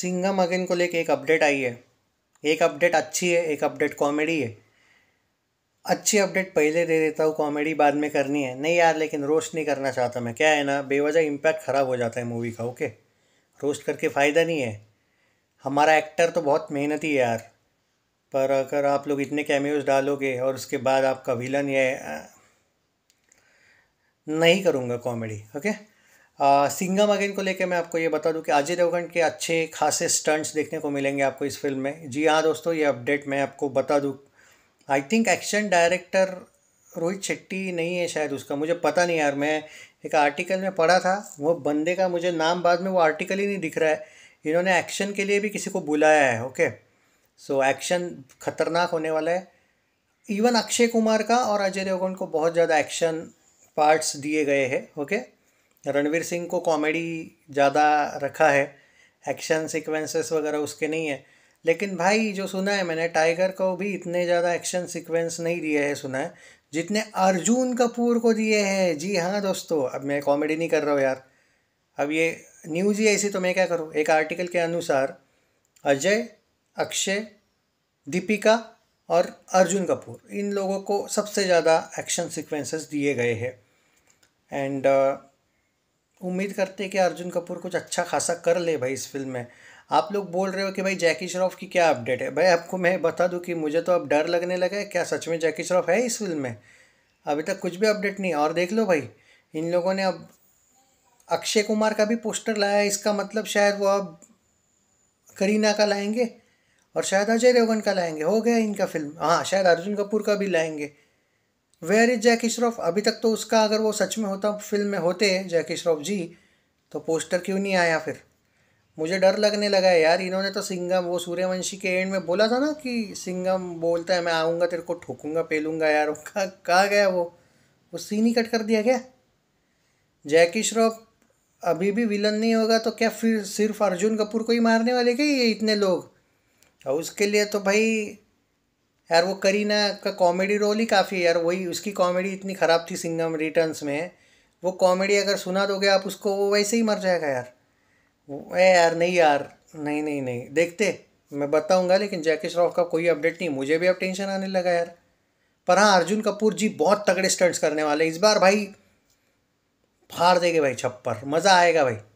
Singham again को लेके एक अपडेट आई है एक अपडेट अच्छी है एक अपडेट कॉमेडी है अच्छी अपडेट पहले दे देता हूँ कॉमेडी बाद में करनी है नहीं यार लेकिन रोस्ट नहीं करना चाहता मैं क्या है ना बेवजह इम्पैक्ट ख़राब हो जाता है मूवी का ओके रोस्ट करके फ़ायदा नहीं है हमारा एक्टर तो बहुत मेहनती है यार पर अगर आप लोग इतने कैमियोज डालोगे और उसके बाद आपका विलन ये नहीं करूँगा कॉमेडी ओके सिंगम अगेन को लेकर मैं आपको ये बता दूं कि अजय देवगन के अच्छे खासे स्टंट्स देखने को मिलेंगे आपको इस फिल्म में जी हाँ दोस्तों ये अपडेट मैं आपको बता दूँ I think action director Rohit Shetty नहीं है शायद उसका मुझे पता नहीं यार मैं एक आर्टिकल में पढ़ा था वो बंदे का मुझे नाम बाद में वो आर्टिकल ही नहीं दिख रहा है इन्होंने एक्शन के लिए भी किसी को बुलाया है ओके सो एक्शन खतरनाक होने वाला है इवन अक्षय कुमार का और अजय देवगन को बहुत ज़्यादा एक्शन पार्ट्स दिए गए हैं ओके रणवीर सिंह को कॉमेडी ज़्यादा रखा है एक्शन सीक्वेंसेस वगैरह उसके नहीं है लेकिन भाई जो सुना है मैंने टाइगर को भी इतने ज़्यादा एक्शन सीक्वेंस नहीं दिए है सुना है जितने अर्जुन कपूर को दिए हैं जी हाँ दोस्तों अब मैं कॉमेडी नहीं कर रहा हूँ यार अब ये न्यूज़ ही ऐसी तो मैं क्या करूँ एक आर्टिकल के अनुसार अजय अक्षय दीपिका और अर्जुन कपूर इन लोगों को सबसे ज़्यादा एक्शन सीक्वेंसेस दिए गए हैं एंड uh, उम्मीद करते हैं कि अर्जुन कपूर कुछ अच्छा खासा कर ले भाई इस फिल्म में आप लोग बोल रहे हो कि भाई जैकी श्रॉफ की क्या अपडेट है भाई आपको मैं बता दूं कि मुझे तो अब डर लगने लगा है क्या सच में जैकी श्रॉफ है इस फिल्म में अभी तक कुछ भी अपडेट नहीं और देख लो भाई इन लोगों ने अब अक्षय कुमार का भी पोस्टर लाया है इसका मतलब शायद वो अब करीना का लाएंगे और शायद अजय देवगन का लाएंगे हो गया इनका फिल्म हाँ शायद अर्जुन कपूर का भी लाएंगे वेयर इज़ जैकी श्रॉफ अभी तक तो उसका अगर वो सच में होता फिल्म में होते जैकी श्रॉफ जी तो पोस्टर क्यों नहीं आया फिर मुझे डर लगने लगा है यार इन्होंने तो सिंगम वो सूर्यवंशी के एंड में बोला था ना कि सिंगम बोलता है मैं आऊँगा तेरे को ठोकूंगा पेलूंगा यार कहा कहा गया वो वो सीन ही कट कर दिया गया जैकी श्रॉफ अभी भी विलन नहीं होगा तो क्या फिर सिर्फ अर्जुन कपूर को ही मारने वाले क्या ये इतने लोग और उसके लिए तो भाई यार वो करीना का कॉमेडी रोल ही काफ़ी है यार वही उसकी कॉमेडी इतनी ख़राब थी सिंगम रिटर्न्स में वो कॉमेडी अगर सुना दोगे आप उसको वो वैसे ही मर जाएगा यार ए यार नहीं यार नहीं नहीं नहीं देखते मैं बताऊंगा लेकिन जैकी श्रॉफ का कोई अपडेट नहीं मुझे भी अब टेंशन आने लगा यार पर हाँ अर्जुन कपूर जी बहुत तगड़े स्टंट्स करने वाले इस बार भाई फाड़ देंगे भाई छप्पर मज़ा आएगा भाई